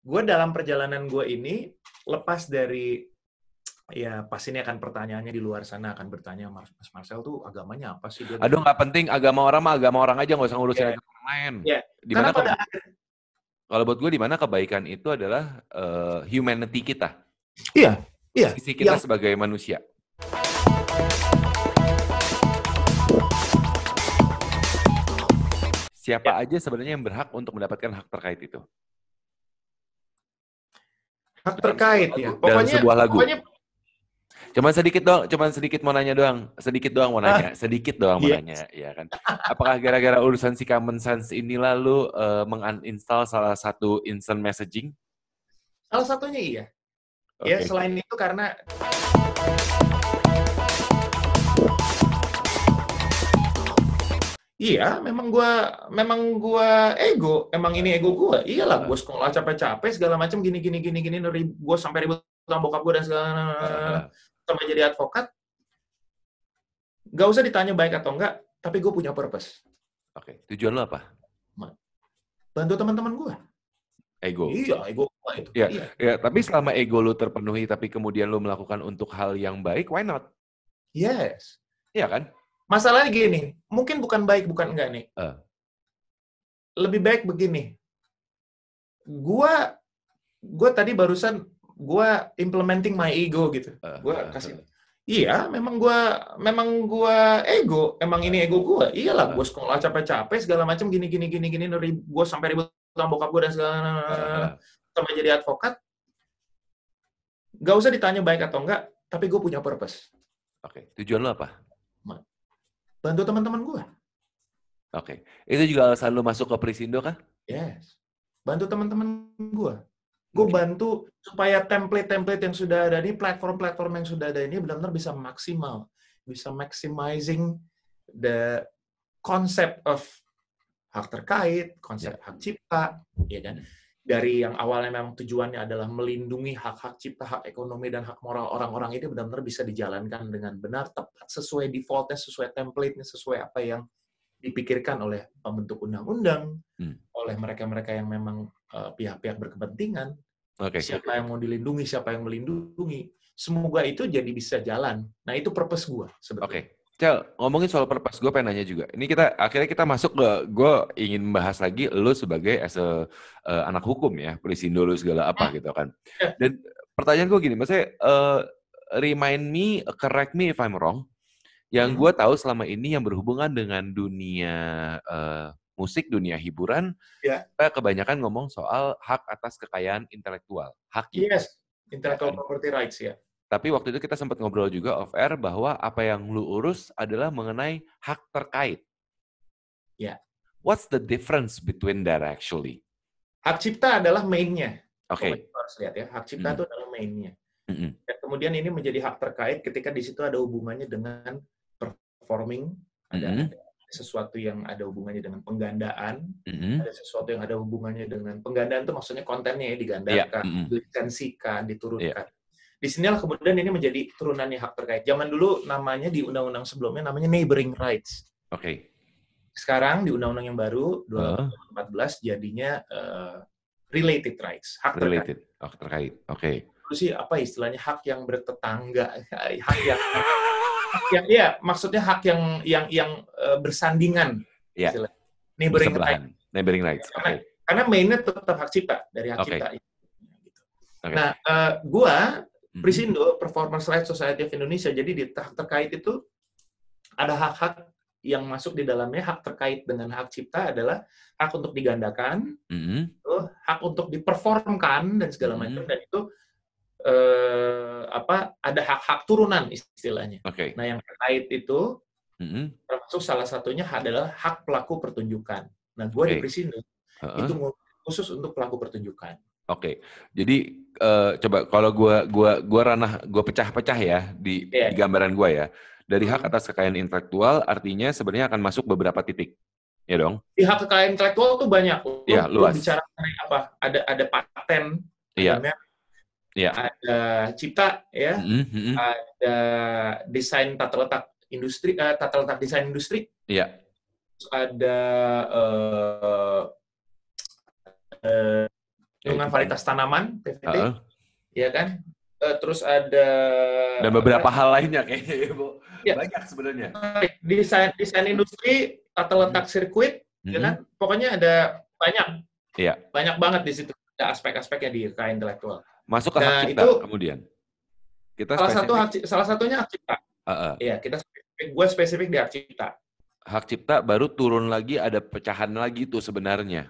gue dalam perjalanan gue ini lepas dari ya pas ini akan pertanyaannya di luar sana akan bertanya Mas Marcel tuh agamanya apa sih dia? Aduh nggak penting agama orang mah agama orang aja nggak usah ngurusin yeah. agama orang lain. Yeah. Di kalau buat gue di mana kebaikan itu adalah uh, humanity kita. Iya, yeah. iya. Yeah. Sisi kita yeah. sebagai manusia. Siapa yeah. aja sebenarnya yang berhak untuk mendapatkan hak terkait itu? terkait ya. Pokoknya, dalam sebuah lagu. Pokoknya... Cuman sedikit doang, cuman sedikit mau nanya doang, sedikit doang mau ah. nanya, sedikit doang mau iya. nanya, ya kan. Apakah gara-gara urusan si Common Sense ini lalu uh, eh, menguninstall salah satu instant messaging? Salah satunya iya. Okay. Ya selain itu karena Iya, memang gua memang gua ego, emang ini ego gua. Iyalah, gua sekolah capek-capek segala macam gini gini gini gini gua sampai ribut sama bokap gua dan segala sampai jadi advokat. Gak usah ditanya baik atau enggak, tapi gue punya purpose. Oke, tujuan lo apa? Bantu teman-teman gua. Ego. Iya, ego gue itu. Ya, iya. ya, tapi selama ego lo terpenuhi, tapi kemudian lo melakukan untuk hal yang baik, why not? Yes. Iya kan? Masalahnya gini, mungkin bukan baik, bukan enggak nih. Uh. Lebih baik begini. Gua gua tadi barusan gue implementing my ego gitu. Uh. kasih Iya, memang gua memang gua ego, emang ini ego gua. Iyalah, gua sekolah capek-capek segala macam gini gini gini gini gua sampai ribut sama bokap gua dan segala sampai jadi advokat. Gak usah ditanya baik atau enggak, tapi gua punya purpose. Oke, tujuan lo apa? bantu teman-teman gue. Oke. Okay. Itu juga alasan lu masuk ke Prisindo kan? Yes. Bantu teman-teman gue. Gue okay. bantu supaya template-template yang sudah ada ini, platform-platform yang sudah ada ini benar-benar bisa maksimal. Bisa maximizing the concept of hak terkait, konsep yeah. hak cipta, ya kan? dari yang awalnya memang tujuannya adalah melindungi hak-hak cipta, hak ekonomi, dan hak moral orang-orang ini benar-benar bisa dijalankan dengan benar, tepat, sesuai defaultnya, sesuai templatenya, sesuai apa yang dipikirkan oleh pembentuk undang-undang, hmm. oleh mereka-mereka yang memang eh, pihak-pihak berkepentingan, okay. siapa yang mau dilindungi, siapa yang melindungi. Semoga itu jadi bisa jalan. Nah, itu purpose gue sebetulnya. Okay. Cel, ngomongin soal perpas, gue pengen nanya juga. Ini kita akhirnya kita masuk ke, gue ingin membahas lagi lo sebagai as a, uh, anak hukum ya, polisindo dulu segala apa ah. gitu kan. Ya. Dan pertanyaan gue gini, maksudnya uh, remind me, correct me if I'm wrong. Yang hmm. gue tahu selama ini yang berhubungan dengan dunia uh, musik, dunia hiburan, yeah. kita kebanyakan ngomong soal hak atas kekayaan intelektual, hak. Ya. Yes, intellectual iya kan? property rights ya. Yeah. Tapi waktu itu kita sempat ngobrol juga off air bahwa apa yang lu urus adalah mengenai hak terkait. Ya. Yeah. What's the difference between that actually? Hak cipta adalah mainnya. Oke. Okay. Harus lihat ya, hak cipta mm. itu adalah mainnya. Mm -hmm. kemudian ini menjadi hak terkait ketika di situ ada hubungannya dengan performing, mm -hmm. ada, ada sesuatu yang ada hubungannya dengan penggandaan, mm -hmm. ada sesuatu yang ada hubungannya dengan penggandaan itu maksudnya kontennya ya iya. digandakan, yeah. mm -hmm. dilisensikan, diturunkan. Yeah di sini sinilah kemudian ini menjadi turunannya hak terkait. Zaman dulu namanya di undang-undang sebelumnya namanya neighboring rights. Oke. Okay. Sekarang di undang-undang yang baru 2014 uh. jadinya uh, related rights, hak related. terkait. Hak terkait. Oke. Okay. Terus sih apa istilahnya hak yang bertetangga, hak yang hak yang ya maksudnya hak yang yang yang uh, bersandingan. Yeah. Iya. Neighboring rights. Neighboring rights. Oke. karena, okay. karena mainnya tetap hak cipta dari hak okay. cipta. Gitu. Okay. Nah, uh, gua Mhm. Prisindo, Performance Rights Society of Indonesia, jadi di hak terkait itu ada hak-hak yang masuk di dalamnya hak terkait dengan hak cipta adalah hak untuk digandakan, mm-hmm. hak untuk diperformkan dan segala mhm. macam mm-hmm. dan itu eh, apa ada hak-hak turunan istilahnya. Okay. Nah yang terkait itu mm-hmm. termasuk salah satunya adalah hak pelaku pertunjukan. Nah gue okay. di Prisindo uh-huh. itu khusus untuk pelaku pertunjukan. Oke, okay. jadi uh, coba kalau gue gua gua ranah gue pecah-pecah ya di, yeah. di gambaran gue ya. Dari hmm. hak atas kekayaan intelektual artinya sebenarnya akan masuk beberapa titik. Ya dong. Di hak kekayaan intelektual tuh banyak. Iya yeah, luas. bicara tentang apa? Ada ada paten, iya. Yeah. Yeah. ada cipta ya, mm-hmm. ada desain tata letak industri, uh, tata letak desain industri. Yeah. Iya. Ada uh, dengan ya, varietas tanaman TVT, uh ya kan? Uh, terus ada dan beberapa ada, hal lainnya kayaknya, ya, Bu. Ya. Banyak sebenarnya. Desain desain industri, tata letak hmm. sirkuit, iya -hmm. ya kan? Pokoknya ada banyak. Iya. Banyak banget di situ ada aspek aspek yang kekayaan intelektual. Masuk ke nah, hak cipta itu, kemudian. Kita salah satu hak, salah satunya hak cipta. Uh -uh. Iya, kita gue spesifik di hak cipta. Hak cipta baru turun lagi ada pecahan lagi itu sebenarnya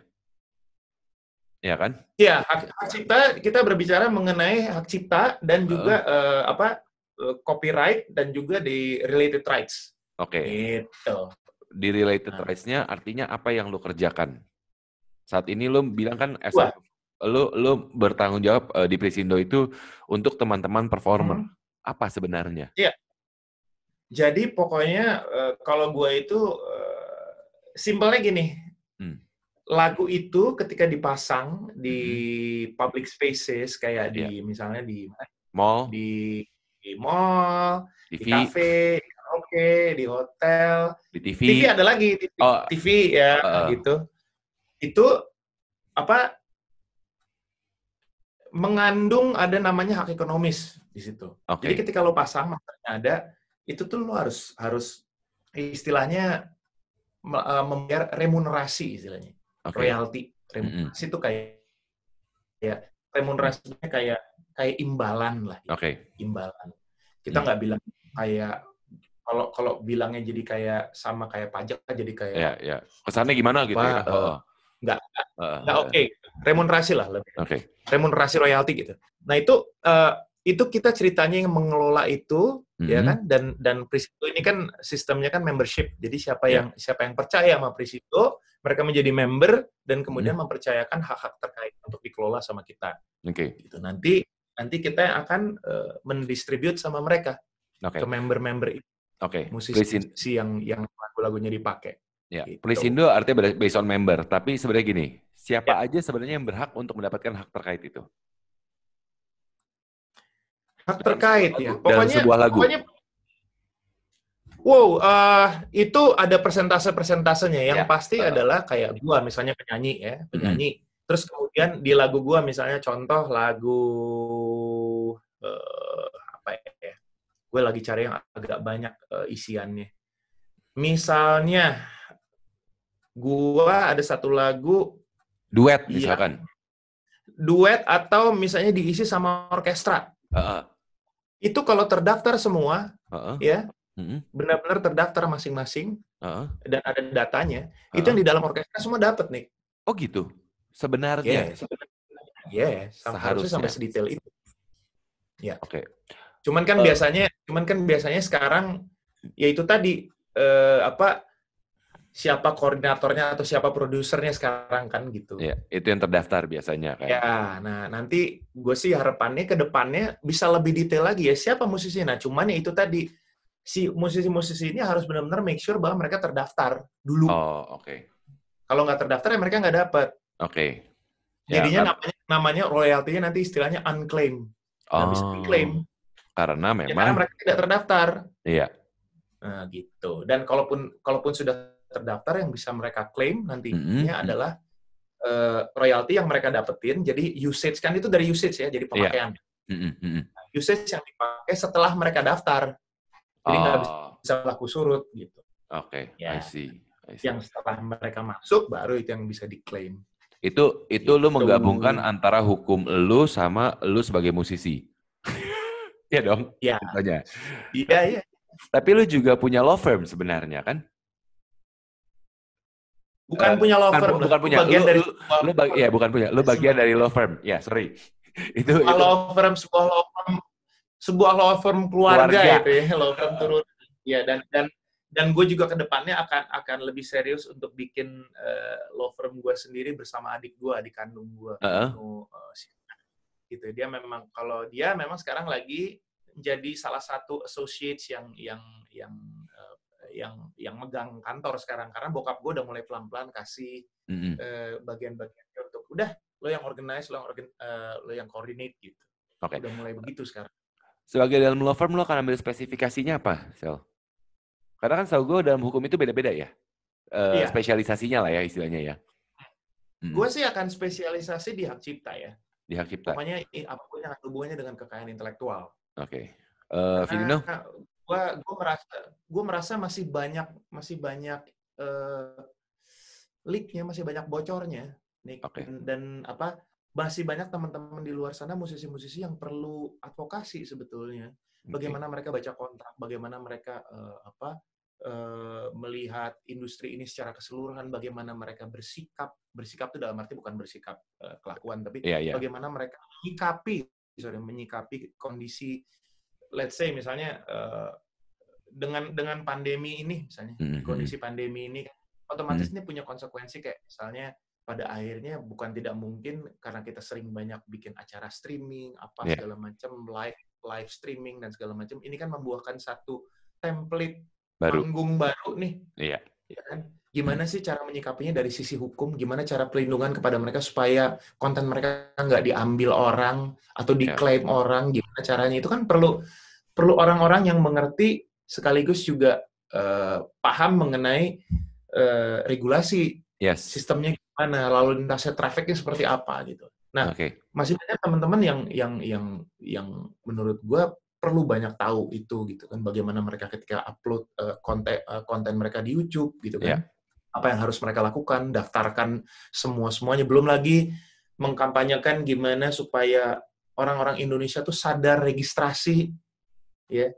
ya kan? Iya, hak, hak cipta kita berbicara mengenai hak cipta dan juga uh. Uh, apa eh, copyright dan juga di related rights. Oke. Okay. Gitu. Di related nah. rights-nya artinya apa yang lo kerjakan? Saat ini lo bilang kan as a, lo lo bertanggung jawab uh, di Presindo itu untuk teman-teman performer. Hmm. Apa sebenarnya? Iya. Jadi pokoknya uh, kalau gue itu uh, simpelnya gini. Hmm lagu itu ketika dipasang di hmm. public spaces kayak yeah. di iya. misalnya di mall di di mall di cafe, di karaoke di hotel di TV TV ada lagi di TV, oh. TV ya uh. gitu itu apa mengandung ada namanya hak ekonomis di situ okay. jadi ketika lo pasang maksudnya ada itu tuh lo harus harus istilahnya eh, membayar remunerasi istilahnya okay. royalti remunerasi itu mm -hmm. kayak ya remunerasinya kayak kayak imbalan lah gitu. oke okay. imbalan kita mm. nggak mm. bilang kayak kalau kalau bilangnya jadi kayak sama kayak pajak kan jadi kayak yeah, yeah. kesannya gimana gitu apa, ya? Eh, oh. nggak nggak eh, eh. oke okay. remunerasi lah lebih okay. remunerasi royalti gitu nah itu uh, itu kita ceritanya yang mengelola itu mm-hmm. ya kan dan dan Prisito ini kan sistemnya kan membership jadi siapa yeah. yang siapa yang percaya sama Prisito mereka menjadi member dan kemudian hmm. mempercayakan hak-hak terkait untuk dikelola sama kita. Oke. Okay. Gitu. Nanti nanti kita akan uh, eh, mendistribut sama mereka okay. ke member-member itu. Oke. Okay. Musisi yang yang lagu-lagunya dipakai. Ya, gitu. Indo artinya based on member, tapi sebenarnya gini, siapa yeah. aja sebenarnya yang berhak untuk mendapatkan hak terkait itu? Hak terkait ya. dalam, ya. Pokoknya sebuah lagu. Pokoknya Wow, uh, itu ada persentase-persentasenya. Yang ya, pasti uh, adalah kayak gua misalnya penyanyi ya, penyanyi. Terus kemudian di lagu gua misalnya contoh lagu uh, apa ya? ya Gue lagi cari yang agak banyak uh, isiannya. Misalnya gua ada satu lagu duet iya. misalkan. Duet atau misalnya diisi sama orkestra. Uh -uh. Itu kalau terdaftar semua, uh -uh. ya Mm-hmm. benar-benar terdaftar masing-masing uh-huh. dan ada datanya, uh-huh. itu yang di dalam orkestra semua dapat nih. Oh gitu, sebenarnya. Yeah, sebenarnya. Yeah, seharusnya sampai sedetail itu. Ya. Yeah. Oke. Okay. Cuman kan uh, biasanya, cuman kan biasanya sekarang, ya itu tadi eh, apa siapa koordinatornya atau siapa produsernya sekarang kan gitu. Ya, itu yang terdaftar biasanya kan. Ya, nah nanti gue sih harapannya ke depannya bisa lebih detail lagi ya siapa musisi Nah cuman ya itu tadi si musisi-musisi ini harus benar-benar make sure bahwa mereka terdaftar dulu. Oh, oke. Okay. Kalau nggak terdaftar ya mereka nggak dapat. Oke. Okay. Ya, Jadinya ya, namanya namanya royaltinya nanti istilahnya unclaim. Oh. Bisa unclaim. Ya, karena memang. Ya, karena mereka tidak terdaftar. Iya. Nah, gitu. Dan kalaupun kalaupun sudah terdaftar yang bisa mereka claim nantinya mm -hmm. adalah uh, royalti yang mereka dapetin. Jadi usage kan itu dari usage ya, jadi iya. pemakaian. Yeah. Mm -hmm. Mm-hmm. Usage yang dipakai setelah mereka daftar. Jadi nggak oh. bisa laku surut gitu. Oke, okay. ya. I, see. I see. Yang setelah mereka masuk baru itu yang bisa diklaim. Itu itu gitu. lu menggabungkan antara hukum lu sama lu sebagai musisi. Iya dong. Iya. Iya, iya. Tapi lu juga punya law firm sebenarnya kan? Bukan uh, punya law firm. Bukan, bukan punya. Bagian lu, dari lu, lu, lu bagi, ya bukan punya. Lu bagian dari law firm. Ya, sorry. itu, itu law firm sebuah law firm sebuah law firm keluarga, keluarga. itu ya law firm turun ya dan dan dan gue juga kedepannya akan akan lebih serius untuk bikin uh, law firm gue sendiri bersama adik gue adik kandung gue uh -huh. Gitu, eh, gitu dia memang kalau dia memang sekarang lagi jadi salah satu associates yang yang yang uh, yang yang megang kantor sekarang karena bokap gue udah mulai pelan pelan kasih mm-hmm. uh, bagian-bagiannya untuk udah lo yang organize lo yang organ, uh, lo yang koordinat gitu okay. udah mulai begitu sekarang sebagai dalam law firm lo akan ambil spesifikasinya apa, Sel? Karena kan selalu gue dalam hukum itu beda-beda ya. Uh, iya. Spesialisasinya lah ya istilahnya ya. Hmm. Gue sih akan spesialisasi di hak cipta ya. Di hak cipta. Pokoknya apapun yang hubungannya dengan kekayaan intelektual. Oke. Okay. Uh, eh, Karena gue gue merasa gue merasa masih banyak masih banyak uh, leaknya masih banyak bocornya, nih Okay. Dan, dan apa masih banyak teman-teman di luar sana musisi-musisi yang perlu advokasi sebetulnya. Bagaimana okay. mereka baca kontrak, bagaimana mereka uh, apa uh, melihat industri ini secara keseluruhan, bagaimana mereka bersikap. Bersikap itu dalam arti bukan bersikap uh, kelakuan, tapi yeah, yeah. bagaimana mereka menyikapi, sorry, menyikapi kondisi let's say misalnya uh, dengan dengan pandemi ini misalnya, mm -hmm. kondisi pandemi ini otomatis mm -hmm. ini punya konsekuensi kayak misalnya pada akhirnya bukan tidak mungkin karena kita sering banyak bikin acara streaming apa yeah. segala macam live live streaming dan segala macam ini kan membuahkan satu template baru. panggung baru nih yeah. Iya kan gimana sih cara menyikapinya dari sisi hukum gimana cara pelindungan kepada mereka supaya konten mereka nggak diambil orang atau iya. diklaim yeah. orang gimana caranya itu kan perlu perlu orang-orang yang mengerti sekaligus juga uh, paham mengenai uh, regulasi yes. sistemnya mana, lalu lintasnya trafficnya seperti apa gitu. Nah, okay. masih banyak teman-teman yang yang yang yang menurut gue perlu banyak tahu itu gitu kan bagaimana mereka ketika upload eh, konten uh, konten mereka di YouTube gitu kan. Yeah. Apa yang harus mereka lakukan, daftarkan semua-semuanya belum lagi mengkampanyekan gimana supaya orang-orang Indonesia tuh sadar registrasi ya.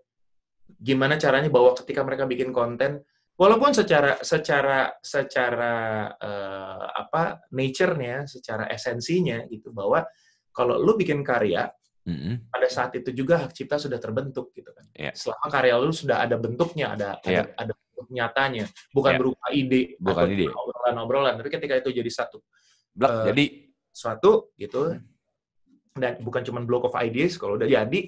Gimana caranya bahwa ketika mereka bikin konten walaupun secara secara secara uh, apa nature secara esensinya gitu bahwa kalau lu bikin karya Mm-hmm. Pada saat itu juga hak cipta sudah terbentuk gitu kan. Yeah. Selama karya lu sudah ada bentuknya, ada yeah. ada, iya. ada bentuk nyatanya, bukan yeah. berupa ide, bukan ide, obrolan-obrolan. Tapi ketika itu jadi satu, Blak, uh, jadi suatu gitu, hmm. dan bukan cuma block of ideas. Kalau udah jadi,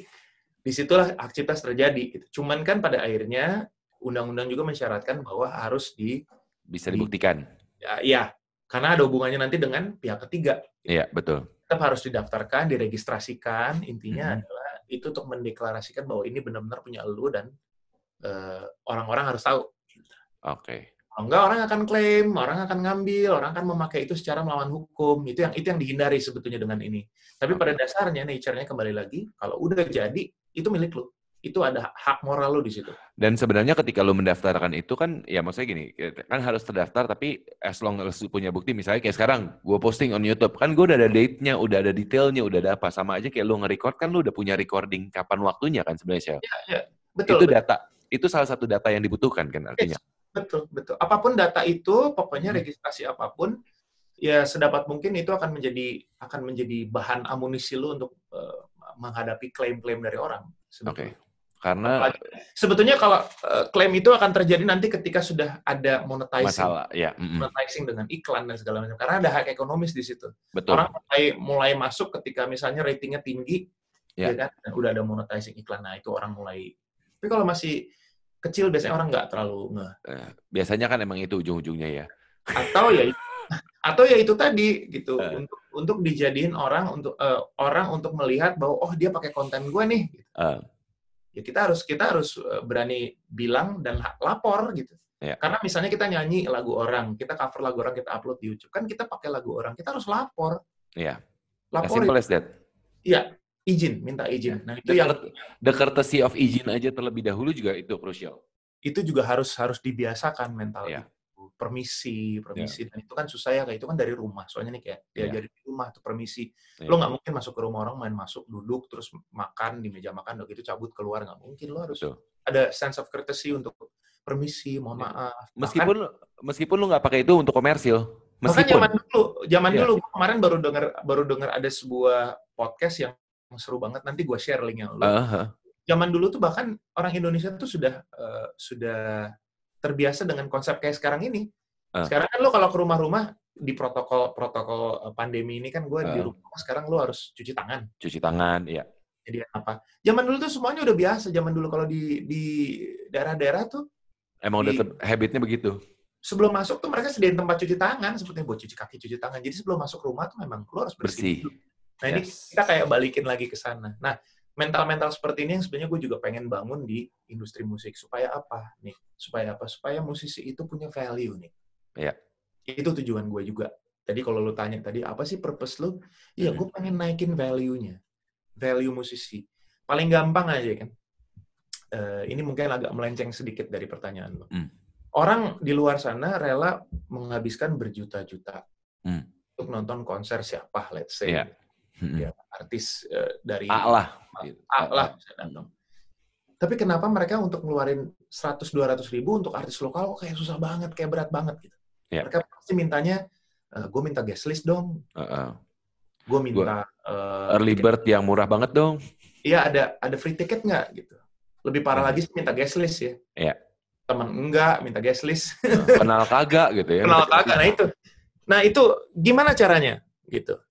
disitulah hak cipta terjadi. Gitu. Cuman kan pada akhirnya undang-undang juga mensyaratkan bahwa harus di bisa dibuktikan. Ya, iya, ya, karena ada hubungannya nanti dengan pihak ketiga. Iya, betul. Tetap harus didaftarkan, diregistrasikan. Intinya mm-hmm. adalah itu untuk mendeklarasikan bahwa ini benar-benar punya lu dan eh, orang-orang harus tahu. Oke. Okay. enggak orang akan klaim, orang akan ngambil, orang akan memakai itu secara melawan hukum. Itu yang itu yang dihindari sebetulnya dengan ini. Tapi okay. pada dasarnya nature-nya kembali lagi, kalau udah jadi itu milik lu itu ada hak moral lo di situ. Dan sebenarnya ketika lo mendaftarkan itu kan, ya maksudnya gini, kan harus terdaftar tapi as long as punya bukti, misalnya kayak sekarang gue posting on YouTube, kan gue udah ada date-nya, udah ada detailnya, udah ada apa, sama aja kayak lo nge-record kan lo udah punya recording kapan waktunya kan sebenarnya, Iya, iya. Betul. Itu betul. data, itu salah satu data yang dibutuhkan kan artinya. betul, betul. Apapun data itu, pokoknya hmm. registrasi apapun, ya sedapat mungkin itu akan menjadi akan menjadi bahan amunisi lo untuk uh, menghadapi klaim-klaim dari orang. Oke. Okay. Karena sebetulnya kalau uh, klaim itu akan terjadi nanti ketika sudah ada monetizing, masalah, ya. Mm hmm monetizing dengan iklan dan segala macam. Karena ada hak ekonomis di situ. Betul. Orang mulai mulai masuk ketika misalnya ratingnya tinggi, yeah. ya kan, dan udah ada monetizing iklan. Nah itu orang mulai. Tapi kalau masih kecil biasanya orang nggak terlalu nggak. Eh, biasanya kan emang itu ujung-ujungnya ya. Atau ya atau ya itu tadi gitu uh. untuk untuk dijadiin orang untuk uh, orang untuk melihat bahwa oh dia pakai konten gue nih. Uh ya kita harus kita harus e, berani bilang dan lapor gitu. Ya. Karena misalnya kita nyanyi lagu orang, kita cover lagu orang, kita upload di YouTube, kan kita pakai lagu orang, kita harus lapor. Iya. Lapor. simple as that. Iya, izin, minta izin. Ya. Nah, itu the, yang the courtesy of izin aja terlebih dahulu juga itu krusial. Itu juga harus harus dibiasakan mental. Ya. Iya permisi, permisi. Yeah. Dan itu kan susah ya, kayak itu kan dari rumah. Soalnya nih kayak yeah. jadi di rumah tuh permisi. Yeah. Lo nggak mungkin masuk ke rumah orang main masuk duduk terus makan di meja makan udah gitu cabut keluar nggak mungkin lo harus Betul. ada sense of courtesy untuk permisi, mohon yeah. maaf. Meskipun meskipun lo nggak pakai itu untuk komersil. Meskipun. Bahkan zaman dulu, zaman yeah. dulu kemarin baru dengar baru dengar ada sebuah podcast yang seru banget. Nanti gue share linknya lo. Uh -huh. Zaman dulu tuh bahkan orang Indonesia tuh sudah uh, sudah terbiasa dengan konsep kayak sekarang ini. Uh. Sekarang kan lo kalau ke rumah-rumah di protokol protokol eh, pandemi ini kan gue uh. di ah. rumah sekarang lo harus cuci tangan. Cuci tangan, iya. Jadi apa? Zaman dulu tuh semuanya udah biasa. Zaman dulu kalau di di daerah-daerah tuh emang di, udah habitnya begitu. Sebelum masuk tuh mereka sediain tempat cuci tangan, seperti buat cuci kaki, cuci tangan. Jadi sebelum masuk rumah tuh memang lo harus bersih. bersih. Nah, yes. ini kita kayak balikin lagi ke sana. Nah, mental-mental seperti ini yang sebenarnya gue juga pengen bangun di industri musik supaya apa nih supaya apa supaya musisi itu punya value nih ya itu tujuan gue juga jadi kalau lo tanya tadi apa sih purpose lo ya hmm. gue pengen naikin value-nya value musisi paling gampang aja kan uh, ini mungkin agak melenceng sedikit dari pertanyaan lo hmm. orang di luar sana rela menghabiskan berjuta-juta hmm. untuk nonton konser siapa let's say ya hmm. ya artis uh, dari A lah A lah Tapi kenapa mereka untuk ngeluarin 100-200 ribu untuk artis lokal kok kayak susah banget, kayak berat banget gitu. Yeah. Mereka pasti mintanya, uh, e, gue minta guest list dong. Uh -uh. Gue minta... Gua, uh, early bird yang murah banget dong. Iya, ada ada free ticket nggak gitu. Lebih parah hmm. lagi sih minta guest list ya. Iya. Yeah. Temen enggak, minta guest list. Kenal kagak gitu ya. Kenal kagak, nah itu. Nah itu gimana caranya gitu.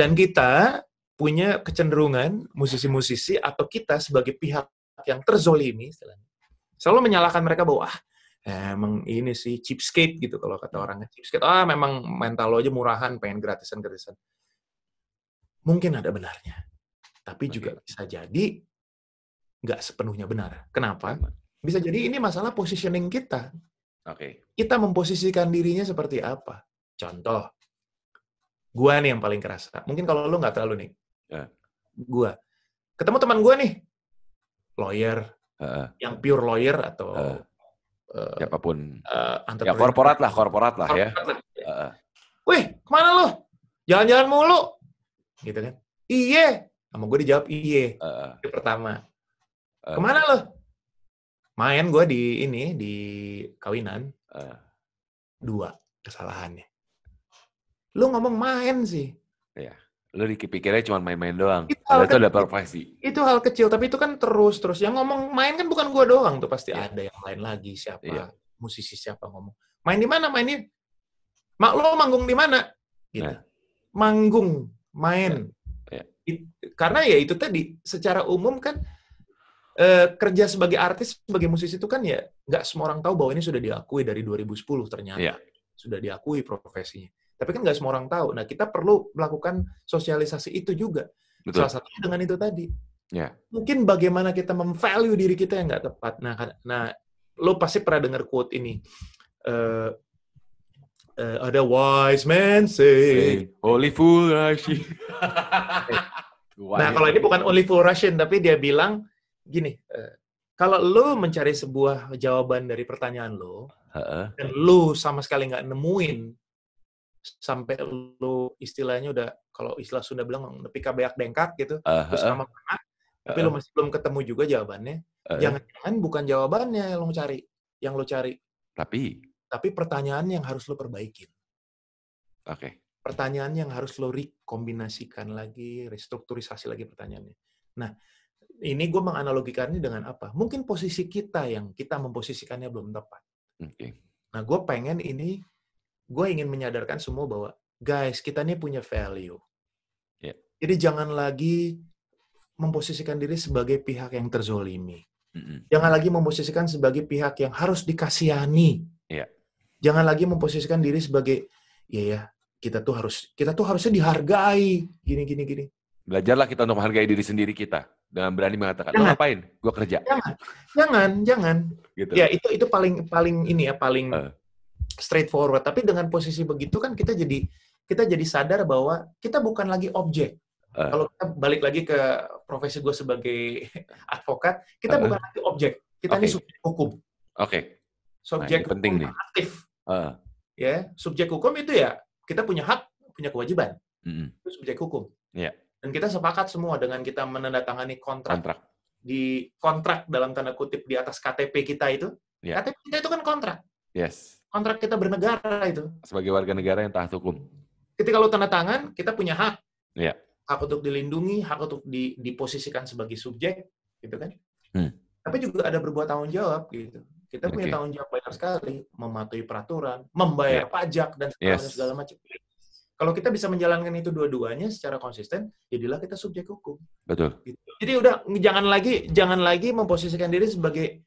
Dan kita punya kecenderungan musisi-musisi atau kita sebagai pihak yang terzolimi istilahnya. Selalu menyalahkan mereka bahwa ah emang ini sih cheapskate gitu kalau kata orangnya ah, cheapskate. Ah memang mental lo aja murahan pengen gratisan-gratisan. Mungkin ada benarnya. Tapi juga bisa jadi nggak sepenuhnya benar. Kenapa? Bisa jadi ini masalah positioning kita. Oke. Kita memposisikan dirinya seperti apa? Contoh, Gua nih yang paling kerasa. Mungkin kalau lu nggak terlalu nih. Yeah. Gua. Ketemu teman gua nih, lawyer, uh, yang pure lawyer atau uh, uh, siapapun. Uh, ya korporat lah, korporat lah ya. Uh, Wih, kemana lu? Jalan-jalan mulu. Gitu kan. iye Sama gue dijawab iye Uh, pertama. Uh, kemana lu? Main gua di ini, di kawinan. Uh, dua kesalahannya. Lu ngomong main sih. Iya. Lu dipikirnya cuma main-main doang. Itu, hal itu ada profesi. Itu hal kecil, tapi itu kan terus-terus. Yang ngomong main kan bukan gua doang tuh. Pasti iya. ada yang lain lagi. Siapa, iya. musisi siapa ngomong. Main di mana mainnya? Mak lo manggung di mana? Gitu. Nah. Manggung, main. Iya. It, karena ya itu tadi, secara umum kan Uh, kerja sebagai artis, sebagai musisi itu kan ya nggak semua orang tahu bahwa ini sudah diakui dari 2010 ternyata. Yeah. Sudah diakui profesinya. Tapi kan nggak semua orang tahu. Nah, kita perlu melakukan sosialisasi itu juga. Betul. Salah satunya dengan itu tadi. Yeah. Mungkin bagaimana kita memvalue diri kita yang nggak tepat. Nah, kan, nah, lo pasti pernah dengar quote ini. Uh, uh, ada wise man say, hey, only fool Russian. nah, kalau ini bukan only fool Russian, tapi dia bilang gini, uh, kalau lo mencari sebuah jawaban dari pertanyaan lo, uh -uh. dan lo sama sekali nggak nemuin sampai lu istilahnya udah kalau istilah Sunda bilang nepi kabeak dengkak gitu uh-huh. terus sama ah. sama tapi uh-huh. lu ah, masih belum ketemu juga jawabannya uh-huh. jangan-jangan bukan jawabannya yang lu cari yang lu cari tapi tapi pertanyaan yang harus lu perbaikin oke okay. pertanyaan yang harus lu rekombinasikan lagi restrukturisasi lagi pertanyaannya nah ini gue menganalogikannya dengan apa mungkin posisi kita yang kita memposisikannya belum tepat okay. nah gue pengen ini gue ingin menyadarkan semua bahwa guys kita ini punya value. Yeah. Jadi jangan lagi memposisikan diri sebagai pihak yang terzolimi. Mm-hmm. Jangan lagi memposisikan sebagai pihak yang harus dikasihani. Yeah. Jangan lagi memposisikan diri sebagai ya ya kita tuh harus kita tuh harusnya dihargai gini gini gini. Belajarlah kita untuk menghargai diri sendiri kita dengan berani mengatakan jangan. lo ngapain? Gue kerja. Jangan, jangan, jangan. Gitu. Ya itu itu paling paling ini ya paling uh straightforward. Tapi dengan posisi begitu kan kita jadi kita jadi sadar bahwa kita bukan lagi objek. Uh. Kalau kita balik lagi ke profesi gue sebagai advokat, kita uh. bukan lagi objek. Kita okay. ini subjek hukum. Oke. Okay. Subjek nah, hukum nih. aktif. Uh. Ya, subjek hukum itu ya kita punya hak, punya kewajiban. Mm. Itu subjek hukum. Yeah. Dan kita sepakat semua dengan kita menandatangani kontrak. kontrak. Di kontrak dalam tanda kutip di atas KTP kita itu. Yeah. KTP kita itu kan kontrak. Yes kontrak kita bernegara itu. Sebagai warga negara yang taat hukum. Ketika lo tanda tangan, kita punya hak. Iya. Hak untuk dilindungi, hak untuk diposisikan sebagai subjek, gitu kan. Hmm. Tapi juga ada berbuat tanggung jawab, gitu. Kita okay. punya tanggung jawab banyak sekali, mematuhi peraturan, membayar yeah. pajak, dan segala, yes. segala macam. Kalau kita bisa menjalankan itu dua-duanya secara konsisten, jadilah kita subjek hukum. Betul. Gitu. Jadi udah jangan lagi jangan lagi memposisikan diri sebagai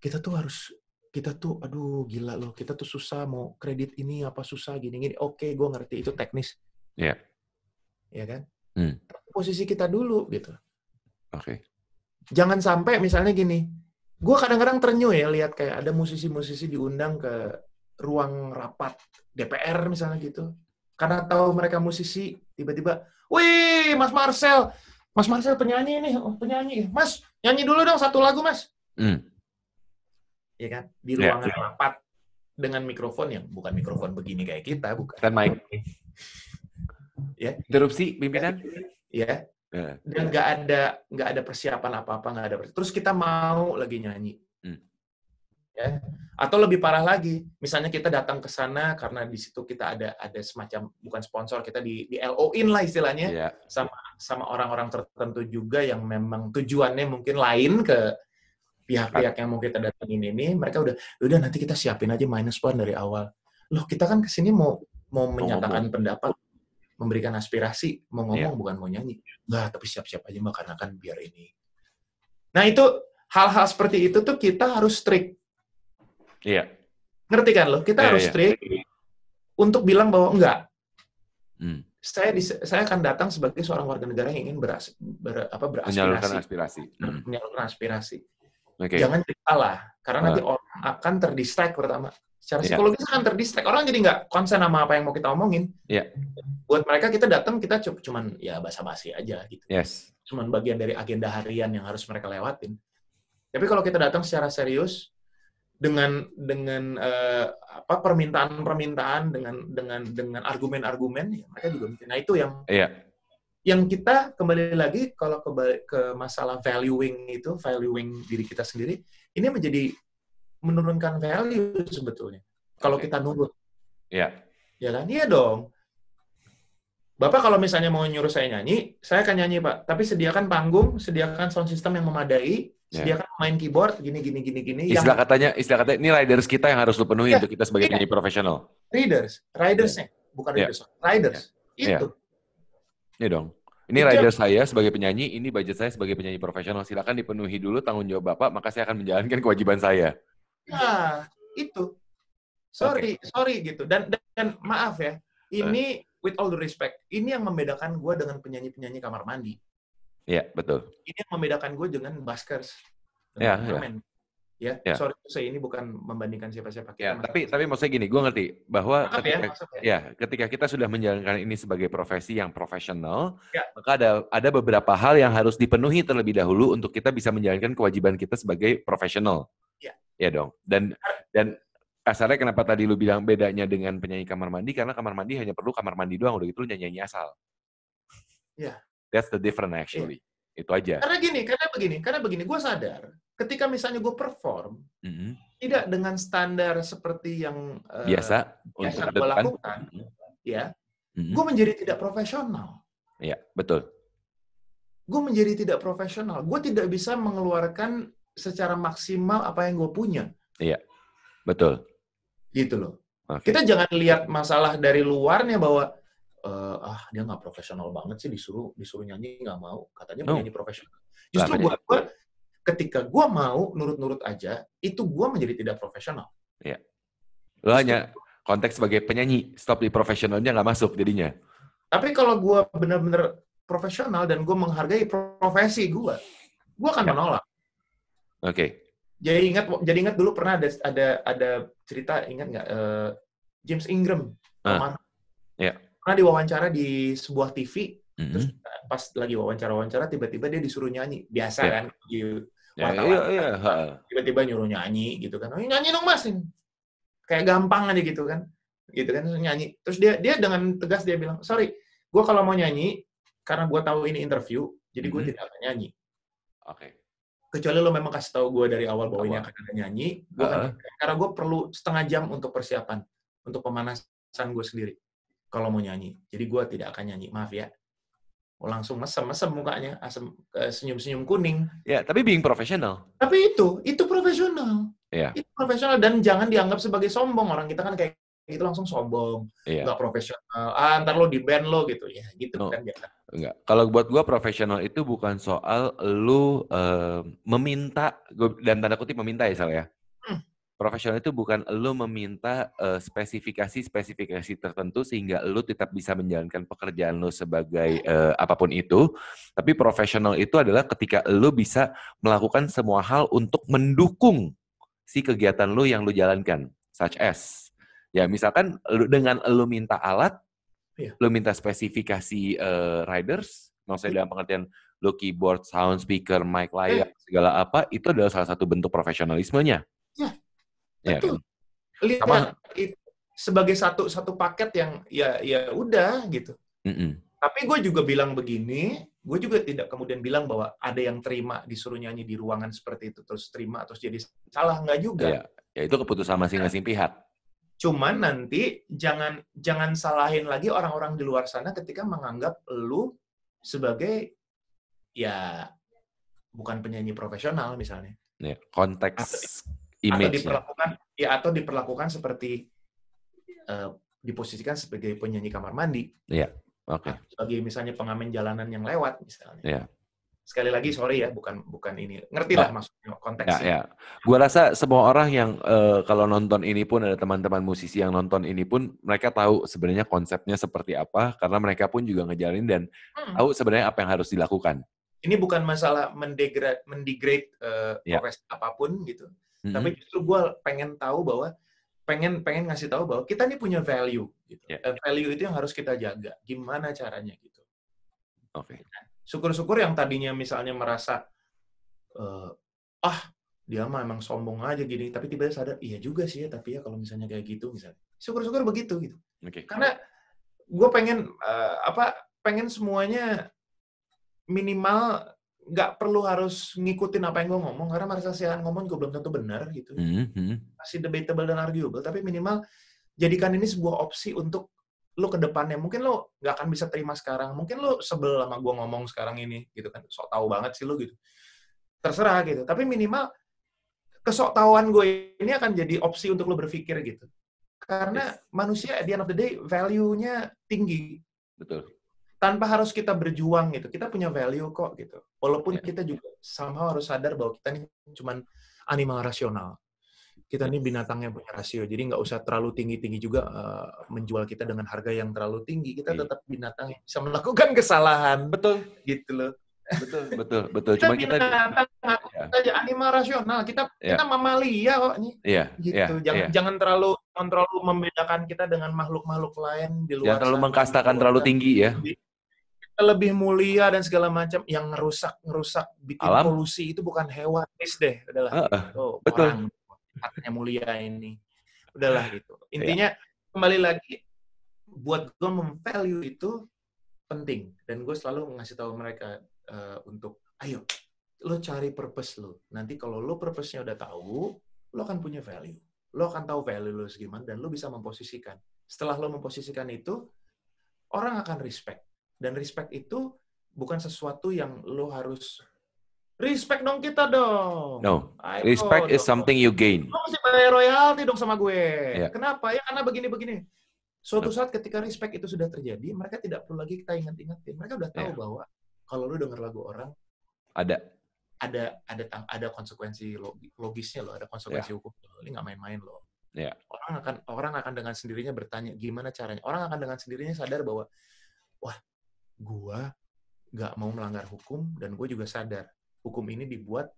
kita tuh harus kita tuh aduh gila loh kita tuh susah mau kredit ini apa susah gini gini oke gue ngerti itu teknis ya yeah. ya kan hmm. posisi kita dulu gitu oke okay. jangan sampai misalnya gini gue kadang-kadang ternyuh ya lihat kayak ada musisi-musisi diundang ke ruang rapat DPR misalnya gitu karena tahu mereka musisi tiba-tiba wih Mas Marcel Mas Marcel penyanyi nih oh, penyanyi Mas nyanyi dulu dong satu lagu Mas hmm ya kan? Di iya, ruangan yeah, yeah. rapat dengan mikrofon yang bukan mikrofon begini kayak kita, bukan. Dan mic. ya. Interupsi pimpinan. Ya. Yeah. Dan nggak ada nggak ada persiapan apa-apa, nggak ada. Persiapan. Terus kita mau lagi nyanyi. Hmm. Ya. Atau lebih parah lagi, misalnya kita datang ke sana karena di situ kita ada ada semacam bukan sponsor, kita di di LO-in lah istilahnya yeah. sama sama orang-orang tertentu juga yang memang tujuannya mungkin lain ke pihak-pihak yang mau kita datangin ini mereka udah ya udah nanti kita siapin aja minus one dari awal loh kita kan kesini mau mau menyatakan oh, pendapat memberikan aspirasi mau iya. ngomong yeah. bukan mau nyanyi nggak tapi siap-siap aja mbak karena kan biar ini nah itu hal-hal seperti itu tuh kita harus strict iya yeah. ngerti kan loh kita yeah, harus yeah. strict untuk bilang bahwa enggak hmm. saya di, saya akan datang sebagai seorang warga negara yang ingin beras, ber, apa, beraspirasi menyalurkan aspirasi hmm. menyalurkan aspirasi Okay. Jangan cerita lah, karena uh. nanti ah. orang akan terdistract pertama. Secara iya. psikologis yeah. akan terdistract. Orang jadi nggak konsen sama apa yang mau kita omongin. Yeah. Buat mereka kita datang kita cuman ya basa-basi aja gitu. Yes. Cuman bagian dari agenda harian yang harus mereka lewatin. Tapi kalau kita datang secara serius dengan dengan uh, apa permintaan-permintaan dengan dengan dengan argumen-argumen ya mereka juga mikir. Nah itu yang yeah yang kita kembali lagi kalau ke, ke masalah valuing itu valuing diri kita sendiri ini menjadi menurunkan value sebetulnya kalau okay. kita nurut ya yeah. ya kan iya dong bapak kalau misalnya mau nyuruh saya nyanyi saya akan nyanyi pak tapi sediakan panggung sediakan sound system yang memadai yeah. sediakan main keyboard gini gini gini gini istilah yang... katanya istilah katanya ini riders kita yang harus lu penuhi yeah. untuk kita sebagai yeah. nyanyi profesional riders ridersnya yeah. bukan yeah. riders riders yeah. Ya. itu yeah ini iya dong. Ini rider saya sebagai penyanyi, ini budget saya sebagai penyanyi profesional. Silakan dipenuhi dulu tanggung jawab Bapak, maka saya akan menjalankan kewajiban saya. Nah, itu. Sorry, okay. sorry gitu. Dan, dan dan maaf ya, ini eh. with all the respect, ini yang membedakan gue dengan penyanyi-penyanyi kamar mandi. Iya, yeah, betul. Ini yang membedakan gue dengan baskers. Iya, yeah, iya. yeah. Ya, ya. sorry saya ini bukan membandingkan siapa-siapa. Ya, tapi mau saya gini, gue ngerti bahwa Maaf ya, ketika, ya, ya, ketika kita sudah menjalankan ini sebagai profesi yang profesional, ya. maka ada ada beberapa hal yang harus dipenuhi terlebih dahulu untuk kita bisa menjalankan kewajiban kita sebagai profesional. Ya. ya dong. Dan dan asalnya kenapa tadi lu bilang bedanya dengan penyanyi kamar mandi karena kamar mandi hanya perlu kamar mandi doang udah gitu lu nyanyi, asal. Ya. That's the different actually. Iya. Itu aja. Karena gini, karena begini, karena begini, gue sadar ketika misalnya gue perform mm -hmm. tidak dengan standar seperti yang uh, biasa biasa gue lakukan mm -hmm. ya mm -hmm. gue menjadi tidak profesional ya betul gue menjadi tidak profesional gue tidak bisa mengeluarkan secara maksimal apa yang gue punya iya betul gitu loh okay. kita jangan lihat masalah dari luarnya bahwa uh, ah dia nggak profesional banget sih disuruh disuruh nyanyi nggak mau katanya no. penyanyi profesional justru buat gue ketika gue mau nurut-nurut aja, itu gue menjadi tidak profesional. Iya. Lo hanya konteks sebagai penyanyi, stop di profesionalnya nggak masuk jadinya. Tapi kalau gue bener-bener profesional dan gue menghargai profesi gue, gue akan ya. menolak. Oke. Okay. Jadi ingat, jadi ingat dulu pernah ada ada ada cerita ingat nggak uh, James Ingram, uh, Iya. Yeah. pernah diwawancara di sebuah TV Mm-hmm. Terus pas lagi wawancara-wawancara tiba-tiba dia disuruh nyanyi. Biasa yeah. kan you, yeah, iya, wartawan. Yeah, kan. yeah. Tiba-tiba nyuruh nyanyi gitu kan. Oh, nyanyi dong Mas. Kayak gampang aja gitu kan. Gitu kan nyanyi. Terus dia dia dengan tegas dia bilang, "Sorry, gue kalau mau nyanyi karena gue tahu ini interview, jadi gue mm-hmm. tidak akan nyanyi." Oke. Okay kecuali lo memang kasih tahu gue dari awal bahwa ini akan nyanyi, gua uh -huh. Kan, karena gue perlu setengah jam untuk persiapan, untuk pemanasan gue sendiri. Kalau mau nyanyi, jadi gue tidak akan nyanyi. Maaf ya, Oh, langsung mesem-mesem mukanya, asem eh, senyum-senyum kuning. Ya, tapi being profesional. Tapi itu, itu profesional. Ya. Itu profesional dan jangan dianggap sebagai sombong. Orang kita kan kayak itu langsung sombong, ya. nggak profesional. Ah, ntar lo di band lo gitu ya, gitu no. kan biasa. Enggak. Kalau buat gue profesional itu bukan soal lu uh, meminta dan tanda kutip meminta ya, Sal ya profesional itu bukan lo meminta eh, spesifikasi-spesifikasi uh, tertentu sehingga lo tetap bisa menjalankan pekerjaan lo sebagai uh, apapun itu. Tapi profesional itu adalah ketika lo bisa melakukan semua hal untuk mendukung si kegiatan lo yang lo jalankan, such as ya misalkan lo, dengan lo minta alat, yeah. lo minta spesifikasi uh, riders, maksudnya iya. dalam pengertian lo keyboard, sound, speaker, mic layak, segala apa, itu adalah salah satu bentuk profesionalismenya. Yeah. Ya Betul. Ya, kan? Lihat itu sebagai satu satu paket yang ya ya udah gitu. Mm -mm. Tapi gue juga bilang begini, gue juga tidak kemudian bilang bahwa ada yang terima disuruh nyanyi di ruangan seperti itu terus terima terus jadi salah nggak juga. Ya, ya itu keputusan masing-masing pihak. Cuman nanti jangan jangan salahin lagi orang-orang di luar sana ketika menganggap lu sebagai ya bukan penyanyi profesional misalnya. Ya, konteks Image, atau diperlakukan ya. atau diperlakukan seperti uh, diposisikan sebagai penyanyi kamar mandi. Iya. Oke. Okay. Nah, sebagai misalnya pengamen jalanan yang lewat misalnya. Iya. Sekali lagi sorry ya, bukan bukan ini. Ngerti lah nah, maksudnya ya, konteksnya. Ya, ya. Gua rasa semua orang yang uh, kalau nonton ini pun ada teman-teman musisi yang nonton ini pun mereka tahu sebenarnya konsepnya seperti apa karena mereka pun juga ngejalin dan hmm. tahu sebenarnya apa yang harus dilakukan. Ini bukan masalah mendegrade mendegrade uh, ya. profesi apapun gitu. Mm-hmm. Tapi justru gue pengen tahu bahwa pengen pengen ngasih tahu bahwa kita ini punya value gitu. Yeah. value itu yang harus kita jaga. Gimana caranya gitu. Oke. Okay. Syukur-syukur yang tadinya misalnya merasa uh, ah dia mah emang sombong aja gini, tapi tiba-tiba sadar iya juga sih ya, tapi ya kalau misalnya kayak gitu misalnya. Syukur-syukur begitu gitu. Okay. Karena gue pengen uh, apa pengen semuanya minimal nggak perlu harus ngikutin apa yang gue ngomong karena merasa Siahan ngomong gue belum tentu benar gitu mm-hmm. masih debatable dan arguable tapi minimal jadikan ini sebuah opsi untuk lo ke depannya mungkin lo nggak akan bisa terima sekarang mungkin lo sebel sama gue ngomong sekarang ini gitu kan sok tahu banget sih lo gitu terserah gitu tapi minimal kesok tahuan gue ini akan jadi opsi untuk lo berpikir gitu karena yes. manusia at the end of the day value-nya tinggi betul tanpa harus kita berjuang gitu. Kita punya value kok gitu. Walaupun yeah. kita juga sama harus sadar bahwa kita ini cuman animal rasional. Kita ini iya. binatang yang punya rasio. Jadi nggak usah terlalu tinggi-tinggi juga uh, menjual kita dengan harga yang terlalu tinggi. Kita yeah. tetap binatang yang bisa melakukan kesalahan. Betul. Gitu loh. Betul, betul, betul. Kita Cuma kita binatang, ya. aja animal rasional. Kita yeah. kita mamalia kok ini. yeah. Iya, gitu. Yeah. Jangan yeah. jangan terlalu terlalu membedakan kita dengan makhluk-makhluk lain di luar. Jangan terlalu mengkastakan terlalu tinggi ya lebih mulia dan segala macam yang ngerusak ngerusak bikin Alam. polusi itu bukan hewan please deh adalah uh, gitu, orang katanya mulia ini udahlah gitu iya. intinya yeah. kembali lagi buat gue memvalue itu penting dan gue selalu ngasih tahu mereka uh, untuk ayo lo cari purpose lo nanti kalau lo purpose-nya udah tahu lo akan punya value lo akan tahu value lo segimana dan lo bisa memposisikan setelah lo memposisikan itu orang akan respect dan respect itu bukan sesuatu yang lo harus respect dong kita dong. No. Ayo respect dong. is something you gain. Lo mesti bayar royalti dong sama gue. Yeah. Kenapa? Ya karena begini-begini. Suatu no. saat ketika respect itu sudah terjadi, mereka tidak perlu lagi kita ingat-ingatin. Mereka udah tahu yeah. bahwa kalau lo denger lagu orang ada ada ada ada konsekuensi logisnya lo ada konsekuensi yeah. hukum. Ini nggak main-main lo. Yeah. Iya. Orang akan orang akan dengan sendirinya bertanya gimana caranya. Orang akan dengan sendirinya sadar bahwa gue gak mau melanggar hukum dan gue juga sadar hukum ini dibuat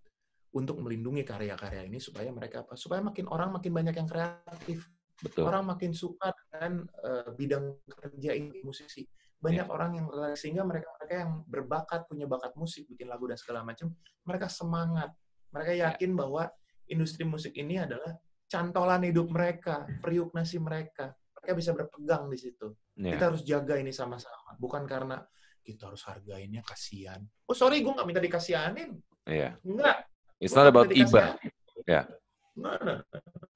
untuk melindungi karya-karya ini supaya mereka apa supaya makin orang makin banyak yang kreatif Betul. orang makin suka dengan uh, bidang kerja ini musisi banyak yeah. orang yang sehingga mereka mereka yang berbakat punya bakat musik bikin lagu dan segala macam mereka semangat mereka ya. yakin yeah. bahwa industri musik ini adalah cantolan hidup mereka periuk nasi mereka mereka bisa berpegang di situ. Yeah. Kita harus jaga ini sama-sama. Bukan karena kita harus hargainnya kasihan. Oh sorry, gue gak minta dikasihanin. Iya. Yeah. Enggak. It's not about iba. Ya.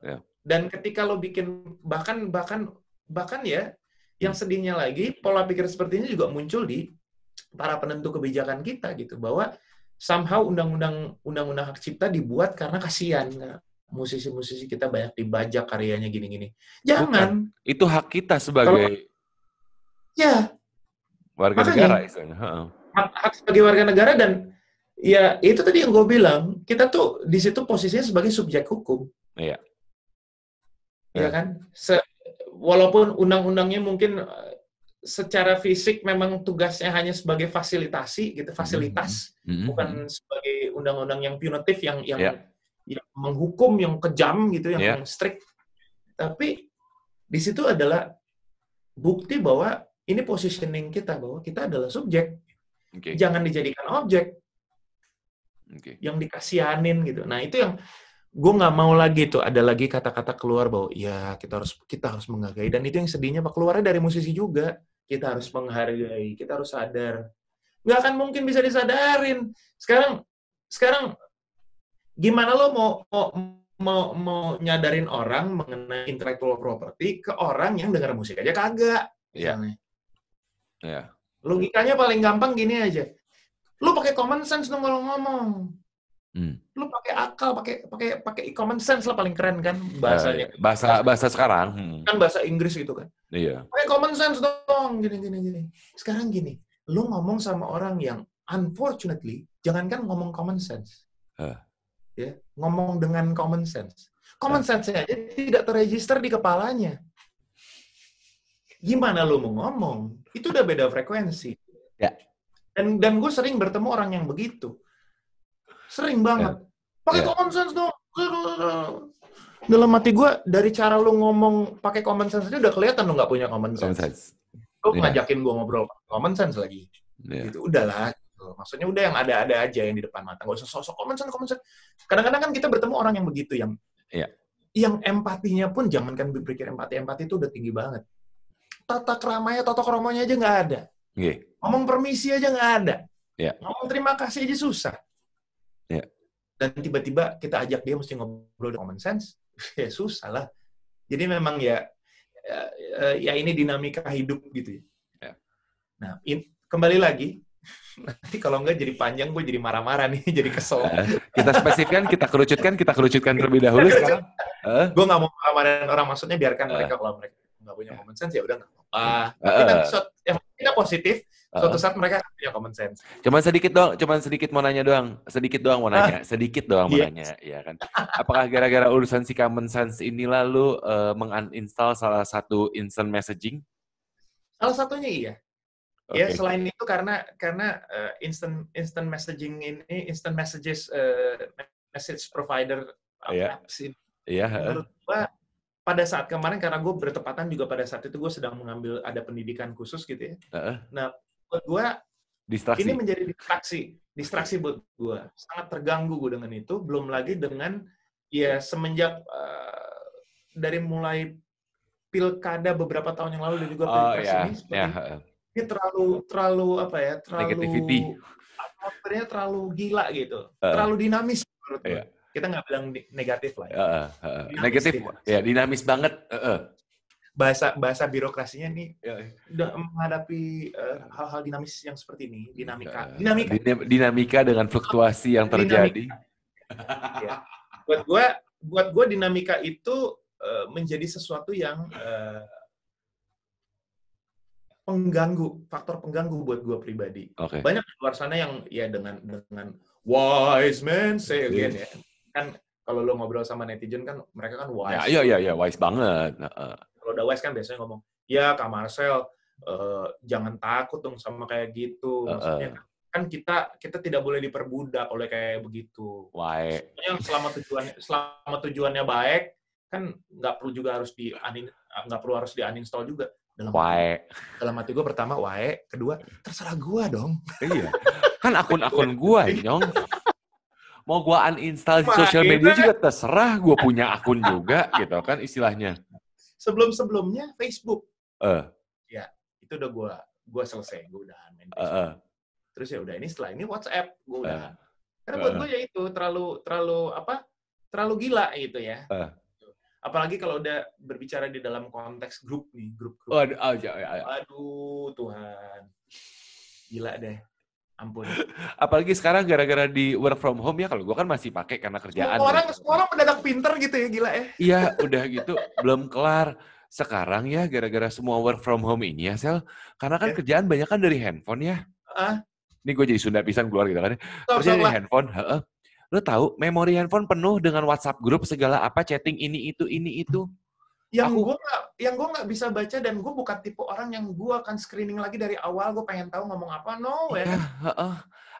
Yeah. Dan ketika lo bikin bahkan bahkan bahkan ya, yang sedihnya lagi pola pikir seperti ini juga muncul di para penentu kebijakan kita gitu bahwa somehow undang-undang undang-undang hak cipta dibuat karena kasihan musisi-musisi kita banyak dibajak karyanya gini-gini. Jangan. Bukan. Itu hak kita sebagai Kalau, ya warga Makanya, negara istilahnya. Hak, hak sebagai warga negara dan ya itu tadi yang gue bilang, kita tuh di situ posisinya sebagai subjek hukum. Iya. Iya ya kan? Se walaupun undang-undangnya mungkin eh, secara fisik memang tugasnya hanya sebagai fasilitasi gitu, mm-hmm. fasilitas mm -hmm. bukan sebagai undang-undang yang punitif yang yang yeah yang menghukum yang kejam gitu yang, yeah. yang strict tapi di situ adalah bukti bahwa ini positioning kita bahwa kita adalah subjek okay. jangan dijadikan objek okay. yang dikasianin gitu nah itu yang gue nggak mau lagi tuh ada lagi kata-kata keluar bahwa ya kita harus kita harus menghargai dan itu yang sedihnya pak keluarnya dari musisi juga kita harus menghargai kita harus sadar nggak akan mungkin bisa disadarin sekarang sekarang gimana lo mau mau mau, mau nyadarin orang mengenai intellectual property ke orang yang dengar musik aja kagak iya. misalnya. Yeah. Yeah. Logikanya paling gampang gini aja. Lu pakai common sense dong kalau ngomong. Hmm. Lu pakai akal, pakai pakai pakai common sense lah paling keren kan bahasanya. Uh, bahasa bahasa sekarang. Hmm. Kan bahasa Inggris gitu kan. Iya. Pakai common sense dong gini gini gini. Sekarang gini, lu ngomong sama orang yang unfortunately jangankan ngomong common sense. Uh ya ngomong dengan common sense common ya. sense aja tidak terregister di kepalanya gimana lo mau ngomong itu udah beda frekuensi ya. dan dan gue sering bertemu orang yang begitu sering banget ya. pakai ya. common sense dong dalam mati gue dari cara lo ngomong pakai common sense aja udah kelihatan lo nggak punya common sense. Common sense. lo ya. ngajakin gue ngobrol common sense lagi. ya. Gitu udahlah. Maksudnya udah yang ada-ada aja yang di depan mata. Gak usah sosok komen sana, komen sana. Kadang-kadang kan kita bertemu orang yang begitu, yang ya. yang empatinya pun kan berpikir empati. Empati itu udah tinggi banget. Tata keramanya, tata keramanya aja nggak ada. Iya. Ngomong permisi aja nggak ada. Ya. Ngomong terima kasih aja susah. Ya. Dan tiba-tiba kita ajak dia mesti ngobrol common sense. ya susah lah. Jadi memang ya, ya, ya ini dinamika hidup gitu ya. Iya. Nah, in, kembali lagi Nanti kalau enggak jadi panjang, gue jadi marah-marah nih, jadi kesel. Eh, kita spesifikkan, kita kerucutkan, kita kerucutkan terlebih dahulu sekarang. Uh. Eh? Gue nggak mau marah-marahin orang, maksudnya biarkan uh. mereka kalau mereka nggak punya common sense ya udah nggak Uh. Kita, suatu, ya, kita positif, suatu saat mereka punya common sense. Cuman sedikit doang, cuman sedikit mau nanya doang, sedikit doang mau nanya, ah. sedikit doang mau yes. Iya. nanya, ya kan. Apakah gara-gara urusan si common sense ini lalu uh, menguninstall salah satu instant messaging? Salah satunya iya. Okay. Ya selain itu karena karena uh, instant instant messaging ini instant messages uh, message provider yeah. apps ini. Yeah. Iya, Menurut pada saat kemarin karena gue bertepatan juga pada saat itu gue sedang mengambil ada pendidikan khusus gitu ya. Uh-uh. Nah, buat gue distraksi. ini menjadi distraksi, distraksi buat gue. Sangat terganggu gue dengan itu. Belum lagi dengan ya semenjak uh, dari mulai pilkada beberapa tahun yang lalu dan juga oh, pilpres oh, iya. yeah. ini. Ya, ini terlalu terlalu apa ya terlalu negativity atmosfernya terlalu gila gitu uh, terlalu dinamis menurut gue. Iya. kita nggak bilang negatif lah ya. uh, uh, uh. negatif dinamis. ya dinamis banget uh, uh. bahasa bahasa birokrasinya nih ya. udah menghadapi eh, hal-hal uh, dinamis yang seperti ini dinamika uh, dinamika dinamika dengan fluktuasi yang terjadi ya. buat gue buat gue dinamika itu uh, menjadi sesuatu yang uh, pengganggu, faktor pengganggu buat gue pribadi. Okay. Banyak di luar sana yang ya dengan dengan wise man say again ya. Kan kalau lo ngobrol sama netizen kan mereka kan wise. Ya, iya, iya, iya, wise banget. Kalau udah wise kan biasanya ngomong, ya Kak Marcel, uh, jangan takut dong sama kayak gitu. Maksudnya uh, uh. kan kita kita tidak boleh diperbudak oleh kayak begitu. Why? selama tujuan selama tujuannya baik, kan nggak perlu juga harus di nggak perlu harus di uninstall juga dalam wae dalam hati gue pertama wae kedua terserah gue dong iya kan akun-akun gue nyong mau gue uninstall di sosial media juga terserah gue punya akun juga gitu kan istilahnya sebelum sebelumnya Facebook uh. ya itu udah gue gue selesai gue udah main Facebook. uh. terus ya udah ini setelah ini WhatsApp gue udah uh. karena buat uh. gue ya itu terlalu terlalu apa terlalu gila gitu ya uh apalagi kalau udah berbicara di dalam konteks grup nih grup grup oh, aduh, oh, ya, ya, aduh Tuhan gila deh ampun apalagi sekarang gara-gara di work from home ya kalau gue kan masih pakai karena kerjaan semua orang semua orang pendatang pinter gitu ya gila ya iya udah gitu belum kelar sekarang ya gara-gara semua work from home ini ya sel karena kan ya. kerjaan banyak kan dari handphone ya ah ini gue jadi Sunda pisang keluar gitu kan ya. so, dari handphone heeh. -he Lu tahu memori handphone penuh dengan WhatsApp grup segala apa chatting ini itu ini itu. Yang aku, gue gak, yang gue nggak bisa baca dan gue bukan tipe orang yang gue akan screening lagi dari awal. Gue pengen tahu ngomong apa. No ya. uh, uh.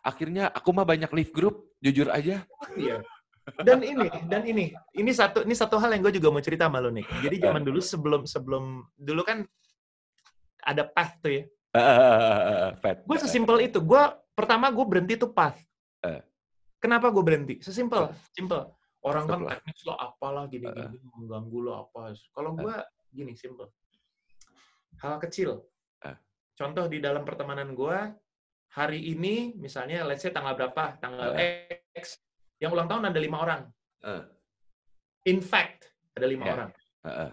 Akhirnya aku mah banyak live group. Jujur aja. Iya. dan ini dan ini ini satu ini satu hal yang gue juga mau cerita sama lo nih jadi zaman dulu sebelum sebelum dulu kan ada path tuh ya uh, path gue sesimpel itu gue pertama gue berhenti tuh path uh. Kenapa gue berhenti? Sesimpel, iya. simpel. Orang kan teknis lo apalah gini-gini, uh. mengganggu lo apa. Kalau gue gini, simpel. Hal kecil. Uh. Contoh di dalam pertemanan gue, hari ini misalnya let's say tanggal berapa, tanggal uh. X, yang ulang tahun ada lima orang. Uh. In fact, ada lima yeah. orang. Uh -uh.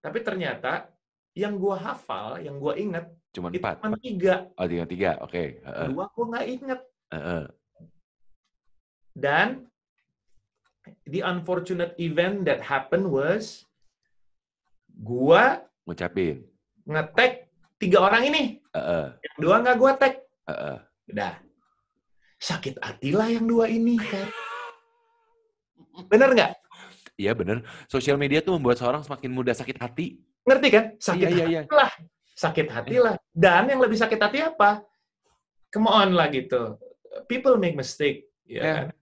Tapi ternyata yang gue hafal, yang gue inget, cuma empat. Cuma tiga. Oh tiga tiga, oke. Okay. Uh -uh. Dua gue nggak inget. Uh -uh. Dan the unfortunate event that happened was gua ngucapin ngetek tiga orang ini. Uh -uh. Yang dua nggak gua tag. Uh -uh. Udah. Sakit hatilah yang dua ini kan. Bener nggak? Iya bener. Sosial media tuh membuat seorang semakin mudah sakit hati. Ngerti kan? Iya, sakit iya, iya, hati lah. Sakit hati lah. Dan yang lebih sakit hati apa? Come on lah gitu. People make mistake. Ya yeah. Kan?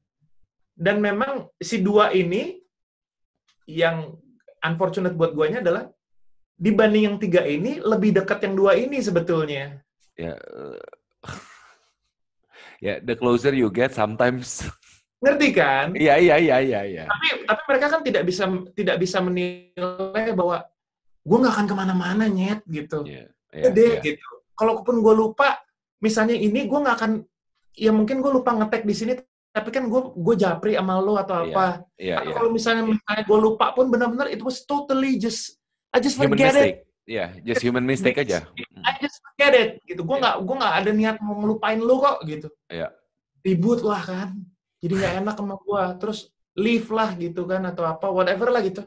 Dan memang si dua ini yang unfortunate buat guanya adalah dibanding yang tiga ini lebih dekat yang dua ini sebetulnya. Ya, yeah. yeah, the closer you get sometimes. Ngerti kan? Iya, iya iya iya iya. Tapi tapi mereka kan tidak bisa tidak bisa menilai bahwa gue nggak akan kemana-mana nyet gitu. Yeah, yeah, Gede yeah. gitu. Kalaupun gue lupa, misalnya ini gue nggak akan ya mungkin gue lupa ngetek di sini tapi kan gue gue japri sama lo atau iya, apa. Yeah, yeah, yeah. kalau misalnya misalnya gue lupa pun benar-benar itu was totally just I just forget human it. ya yeah, just human mistake I aja. I just forget it gitu. Gue iya. nggak yeah. gue nggak ada niat mau ngelupain lo kok gitu. Yeah. Ribut lah kan. Jadi nggak enak sama gue. Terus leave lah gitu kan atau apa whatever lah gitu.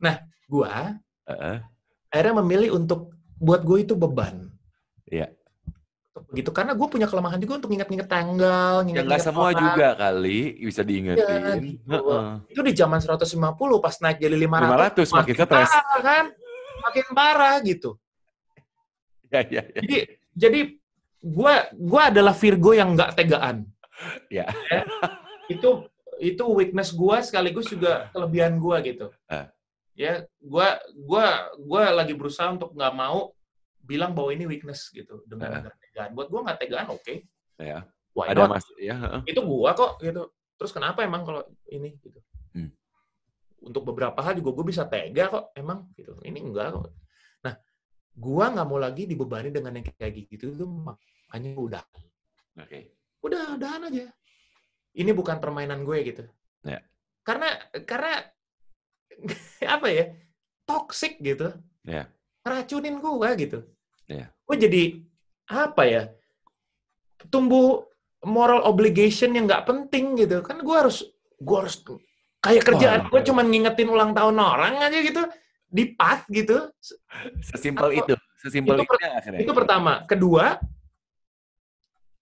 Nah, gue uh -uh. akhirnya memilih untuk buat gue itu beban. Iya. Yeah untuk begitu karena gue punya kelemahan juga untuk nginget-nginget tanggal nginget -nginget ya nggak semua orang. juga kali bisa diingetin ya, gitu. uh -uh. itu di zaman 150 pas naik jadi 500 500 makin, makin stres parah, kan makin parah gitu ya, ya, ya. jadi jadi gue gue adalah Virgo yang nggak tegaan ya. ya itu itu weakness gue sekaligus juga kelebihan gue gitu uh. ya gue gue gue lagi berusaha untuk nggak mau bilang bahwa ini weakness gitu dengan uh. tegaan. Buat gua nggak tegaan oke. Okay. Ya. Why Ada not? mas, ya. Yeah. Itu gua kok gitu. Terus kenapa emang kalau ini gitu? Hmm. Untuk beberapa hal juga gua bisa tega kok emang gitu. Ini enggak kok. Nah, gua nggak mau lagi dibebani dengan yang kayak gitu itu makanya udah. Oke. Okay. Udah, udahan aja. Ini bukan permainan gue gitu. Ya. Karena karena apa ya? Toxic gitu. Ya. Racunin gua gitu yeah. gue jadi apa ya tumbuh moral obligation yang nggak penting gitu kan gue harus gue harus kayak kerjaan oh, gue cuma ngingetin ulang tahun orang aja gitu di pas gitu sesimpel Atau, itu sesimpel itu, per, itu, itu pertama kedua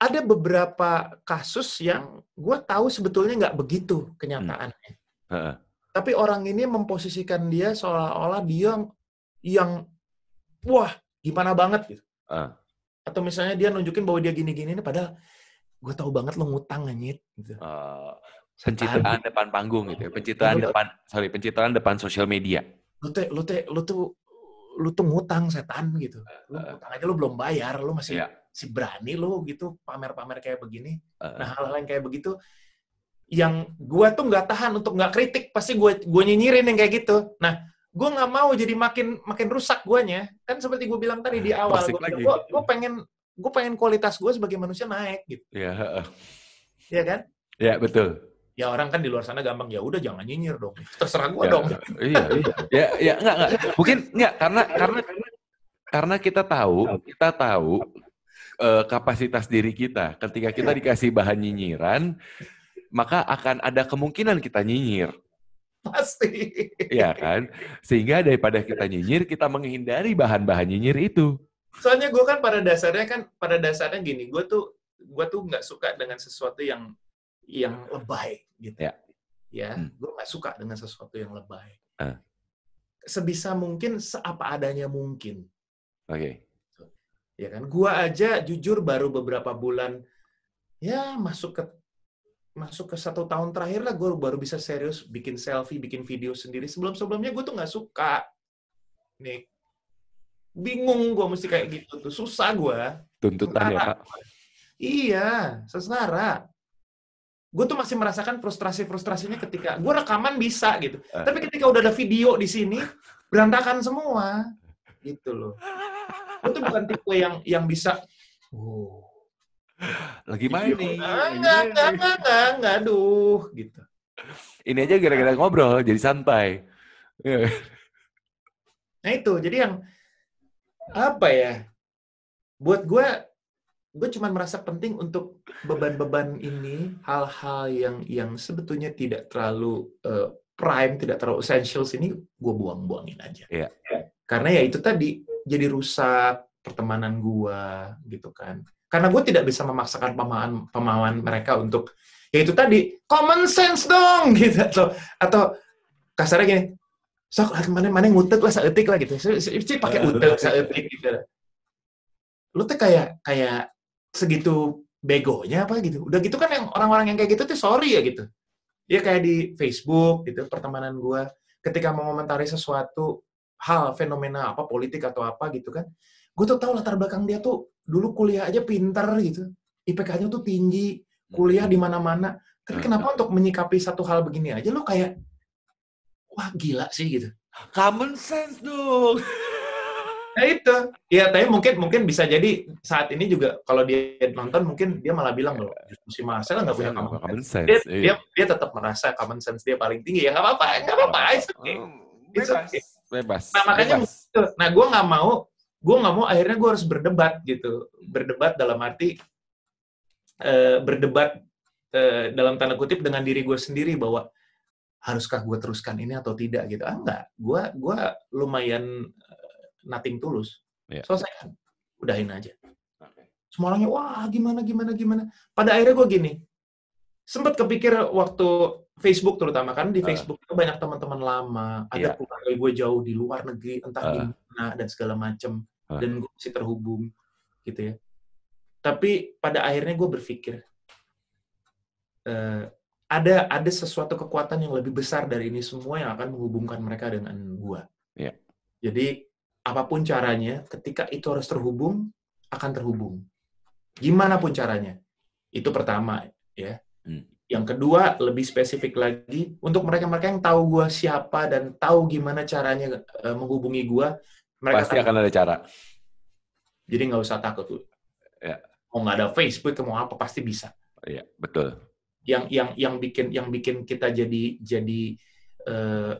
ada beberapa kasus yang gue tahu sebetulnya nggak begitu kenyataannya hmm. Uh. tapi orang ini memposisikan dia seolah-olah dia yang wah gimana banget gitu. Uh. Atau misalnya dia nunjukin bahwa dia gini-gini, padahal gue tahu banget lo ngutang anjir. Gitu. Uh, pencitraan depan panggung gitu ya. Pencitraan depan, sorry, pencitraan depan sosial media. Lu tuh, lu tuh, lu tuh, lu tuh ngutang setan gitu. Eh, lu eh. ngutang aja lu belum bayar, lu masih yeah. si berani lu gitu pamer-pamer kayak begini. Uh, nah hal-hal yang kayak begitu yang gue tuh nggak tahan untuk nggak kritik pasti gue gue nyinyirin yang kayak gitu. Nah gue nggak mau jadi makin makin rusak guanya kan seperti gue bilang tadi di ah, awal gue pengen gue pengen kualitas gue sebagai manusia naik gitu ya ya kan ya betul ya orang kan di luar sana gampang ya udah jangan nyinyir dong terserah gue ya, dong eh, iya iya ya ya nggak nggak mungkin nggak karena karena karena kita tahu kita tahu uh, kapasitas diri kita ketika kita dikasih bahan nyinyiran maka akan ada kemungkinan kita nyinyir pasti. Iya kan? Sehingga daripada iya. kita nyinyir, kita menghindari bahan-bahan nyinyir itu. Soalnya gue kan pada dasarnya kan pada dasarnya gini, gue tuh gue tuh nggak suka dengan sesuatu yang yang lebay gitu. Ya. Ya, hmm. gue nggak suka dengan sesuatu yang lebay. Uh. Sebisa mungkin, seapa adanya mungkin. Oke. Okay. Gitu. Ya kan, gue aja jujur baru beberapa bulan ya masuk ke masuk ke satu tahun terakhir lah gue baru bisa serius bikin selfie, bikin video sendiri. Sebelum-sebelumnya gue tuh nggak suka. Nih, bingung gue mesti kayak gitu tuh. Susah gue. Tuntutan ya, Pak? Iya, sesara. Gue tuh masih merasakan frustrasi-frustrasinya ketika gue rekaman bisa gitu. Uh. Tapi ketika udah ada video di sini, berantakan semua. Gitu loh. Gue tuh bukan tipe yang yang bisa, oh, lagi main iya. nih. Enggak, ah, enggak, enggak, enggak, aduh, gitu. Ini aja gara-gara ngobrol jadi santai. Iya. nah itu, jadi yang apa ya? Buat gue, gue cuma merasa penting untuk beban-beban ini, hal-hal yang yang sebetulnya tidak terlalu uh, prime, tidak terlalu essentials ini gue buang-buangin aja. Iya. Karena ya itu tadi jadi rusak pertemanan gue gitu kan karena gue tidak bisa memaksakan pemahaman, pemahaman mereka untuk, ya itu tadi, common sense dong, gitu. Atau, atau kasarnya gini, sok mana mana ngutek lah saeutik lah gitu. Sih pakai utek saeutik gitu. Lu tuh kayak kayak segitu begonya apa gitu. Udah gitu kan yang orang-orang yang kayak gitu tuh sorry ya gitu. Ya kayak di Facebook gitu pertemanan gue ketika mau komentari sesuatu hal fenomena apa politik atau apa gitu kan gue tuh tahu latar belakang dia tuh dulu kuliah aja pinter gitu IPK-nya tuh tinggi kuliah di mana-mana tapi hmm. kenapa untuk menyikapi satu hal begini aja lo kayak wah gila sih gitu common sense dong Nah itu. Ya, tapi mungkin mungkin bisa jadi saat ini juga kalau dia nonton mungkin dia malah bilang loh, si Marcel nggak punya common, common sense. Dia, iya. dia, dia tetap merasa common sense dia paling tinggi. Ya nggak apa-apa, nggak apa-apa. It's okay. Oh, okay. Bebas. Nah makanya, Bebas. nah gue nggak mau gue nggak mau akhirnya gue harus berdebat gitu berdebat dalam arti uh, berdebat uh, dalam tanda kutip dengan diri gue sendiri bahwa haruskah gue teruskan ini atau tidak gitu ah nggak gue gue lumayan uh, nothing tulus yeah. selesai udahin aja semua orangnya wah gimana gimana gimana pada akhirnya gue gini sempat kepikir waktu Facebook terutama kan di ah. Facebook uh. itu banyak teman-teman lama, ada yeah. keluarga gue jauh di luar negeri, entah uh. di ah. mana dan segala macem. Ah. dan gue masih terhubung gitu ya tapi pada akhirnya gue berpikir uh, ada ada sesuatu kekuatan yang lebih besar dari ini semua yang akan menghubungkan mereka dengan gue yeah. jadi apapun caranya ketika itu harus terhubung akan terhubung gimana pun caranya itu pertama ya hmm. yang kedua lebih spesifik lagi untuk mereka-mereka yang tahu gue siapa dan tahu gimana caranya eh, menghubungi gue mereka Pasti takut. akan ada cara. Jadi nggak usah takut. Ya. Mau nggak ada Facebook, mau apa pasti bisa. Iya, betul. Yang yang yang bikin yang bikin kita jadi jadi uh,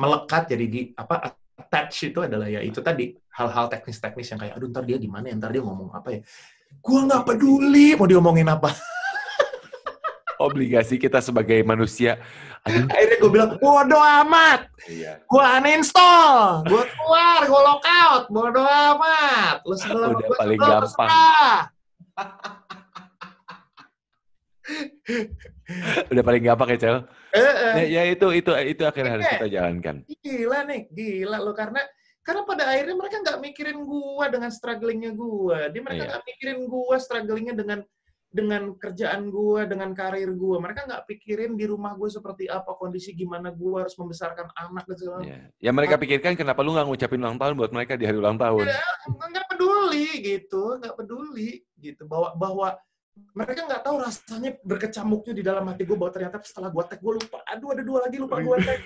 melekat jadi di apa attach itu adalah ya itu tadi hal-hal teknis-teknis yang kayak aduh ntar dia gimana ya? ntar dia ngomong apa ya. Gua nggak peduli mau diomongin apa obligasi kita sebagai manusia. Aduh. Akhirnya gue bilang, bodo amat. Iya. Gue uninstall, gue keluar, gue lockout, Bodo amat. Lu sebelum Udah paling sebelum gampang. Udah paling gampang ya, Cel? Eh, Ya, itu itu itu akhirnya harus kita jalankan. Gila nih, gila lo karena karena pada akhirnya mereka nggak mikirin gua dengan strugglingnya gua. Dia mereka iya. nggak mikirin gua strugglingnya dengan dengan kerjaan gue, dengan karir gue. Mereka nggak pikirin di rumah gue seperti apa, kondisi gimana gue harus membesarkan anak dan segala. Ya, Ya mereka pikirkan kenapa lu nggak ngucapin ulang tahun buat mereka di hari ulang tahun? Ya, nggak peduli gitu, nggak peduli gitu. Bahwa bahwa mereka nggak tahu rasanya berkecamuk berkecamuknya di dalam hati gue bahwa ternyata setelah gue tag gue lupa, aduh ada dua lagi lupa gue iya. tag.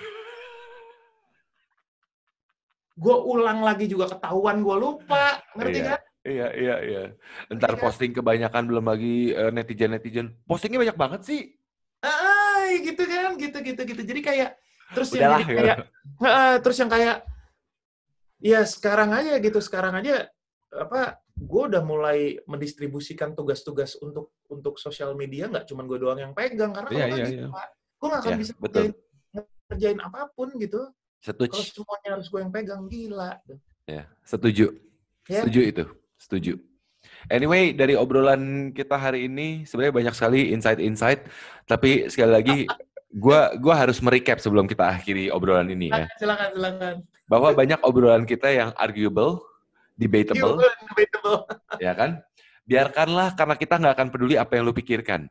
gue ulang lagi juga ketahuan gue lupa, ngerti yeah. kan? Iya, iya, iya. Ntar iya. posting kebanyakan belum lagi eh, netizen-netizen. Uh, Postingnya banyak banget sih. Ay, gitu kan, gitu gitu gitu. Jadi kayak terus Udah yang jadi kayak ya. uh, terus yang kayak ya sekarang aja gitu, sekarang aja apa gue udah mulai mendistribusikan tugas-tugas untuk untuk sosial media nggak Cuman gue doang yang pegang karena yeah, yeah, yeah. gue nggak akan yeah, bisa betul. Ngerjain, ngerjain apapun gitu kalau semuanya harus gue yang pegang gila ya yeah, setuju yeah. setuju itu Setuju. Anyway, dari obrolan kita hari ini sebenarnya banyak sekali insight-insight, tapi sekali lagi gue gua harus merecap sebelum kita akhiri obrolan ini ya. Silakan, silakan. Bahwa banyak obrolan kita yang arguable, debatable. debatable. Ya kan? Biarkanlah karena kita nggak akan peduli apa yang lu pikirkan.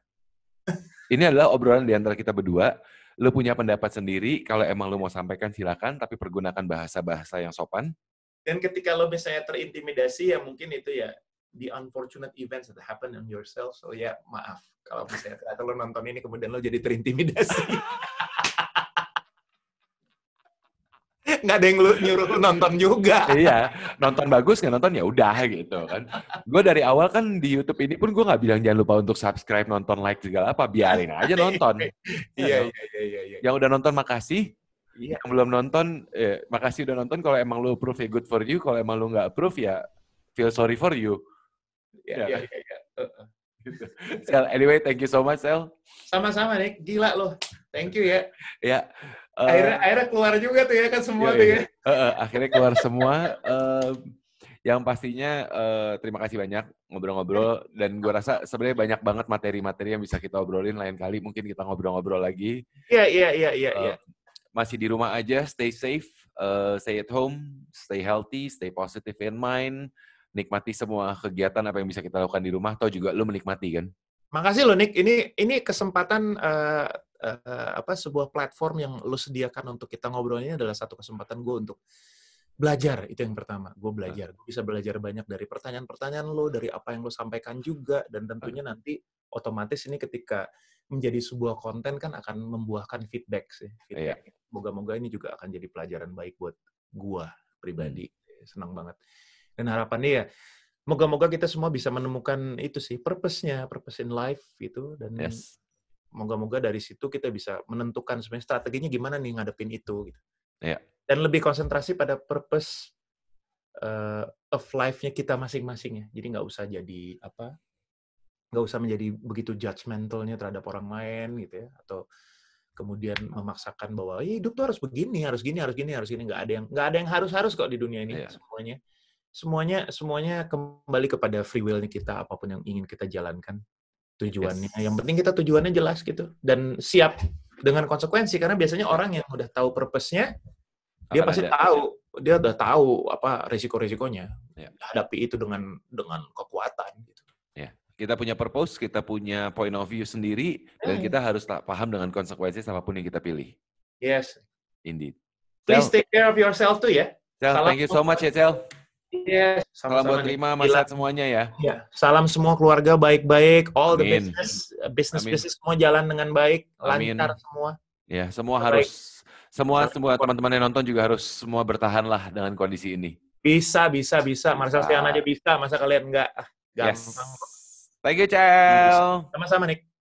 Ini adalah obrolan di antara kita berdua. Lu punya pendapat sendiri, kalau emang lu mau sampaikan silakan, tapi pergunakan bahasa-bahasa yang sopan dan ketika lo misalnya terintimidasi, ya mungkin itu ya the unfortunate events that happen on yourself. So ya yeah, maaf kalau misalnya ternyata lo nonton ini kemudian lo jadi terintimidasi. nggak ada yang lu nyuruh lu nonton juga. iya, nonton bagus nggak nonton ya udah gitu kan. Gue dari awal kan di YouTube ini pun gue nggak bilang jangan lupa untuk subscribe, nonton, like segala apa, biarin aja nonton. Iya, ya, iya, iya, iya, iya, Yang udah nonton makasih, Iya. Yang belum nonton, ya, makasih udah nonton. Kalau emang lu approve ya good for you. Kalau emang lu nggak approve ya feel sorry for you. Ya, iya, iya, kan? iya. iya. Gitu. Sel, anyway, thank you so much, Sel. Sama-sama, Nick. Gila loh. Thank you ya. ya. Uh, akhirnya, akhirnya keluar juga tuh ya kan semua iya, tuh iya. ya. Uh, akhirnya keluar semua. Uh, yang pastinya uh, terima kasih banyak ngobrol-ngobrol dan gue rasa sebenarnya banyak banget materi-materi yang bisa kita obrolin lain kali mungkin kita ngobrol-ngobrol lagi. Iya iya iya iya. Uh, masih di rumah aja, stay safe, uh, stay at home, stay healthy, stay positive in mind, nikmati semua kegiatan apa yang bisa kita lakukan di rumah, atau juga lo menikmati kan? Makasih lo Nick, ini ini kesempatan uh, uh, apa sebuah platform yang lo sediakan untuk kita ngobrol ini adalah satu kesempatan gue untuk belajar itu yang pertama gue nah. belajar gue bisa belajar banyak dari pertanyaan-pertanyaan lo dari apa yang lo sampaikan juga dan tentunya nah. nanti otomatis ini ketika menjadi sebuah konten kan akan membuahkan feedback sih. Feedback. Yeah. Moga-moga ini juga akan jadi pelajaran baik buat gua pribadi. Hmm. Senang banget. Dan harapannya ya moga-moga kita semua bisa menemukan itu sih purpose-nya, purpose in life itu dan yes. moga-moga dari situ kita bisa menentukan sebenarnya strateginya gimana nih ngadepin itu gitu. Yeah. Dan lebih konsentrasi pada purpose uh, of life-nya kita masing-masing ya. Jadi nggak usah jadi apa nggak usah menjadi begitu judgmentalnya terhadap orang lain gitu ya atau kemudian memaksakan bahwa hidup tuh harus begini harus gini harus gini harus gini nggak ada yang nggak ada yang harus harus kok di dunia ini yeah. semuanya semuanya semuanya kembali kepada free willnya kita apapun yang ingin kita jalankan tujuannya yes. yang penting kita tujuannya jelas gitu dan siap dengan konsekuensi karena biasanya orang yang udah tahu purpose-nya dia Akan pasti ada. tahu dia udah tahu apa risiko-risikonya yeah. hadapi itu dengan dengan kekuatan gitu ya kita punya purpose, kita punya point of view sendiri, dan hmm. kita harus tak paham dengan konsekuensi apapun yang kita pilih. Yes. Indeed. Please Cel. take care of yourself too ya. Cel, Salam thank you so much ya Yes. Sama -sama salam buat lima masat semuanya ya. ya. Salam semua keluarga baik-baik, all Amin. business, business Amin. business semua jalan dengan baik, Amin. lancar semua. Ya, semua baik. harus semua semua teman-teman yang nonton juga harus semua bertahanlah dengan kondisi ini. Bisa, bisa, bisa. Marcel Sian aja bisa, masa kalian enggak? Ah, gampang. Yes. Thank you, Cel. Sama-sama, Nick.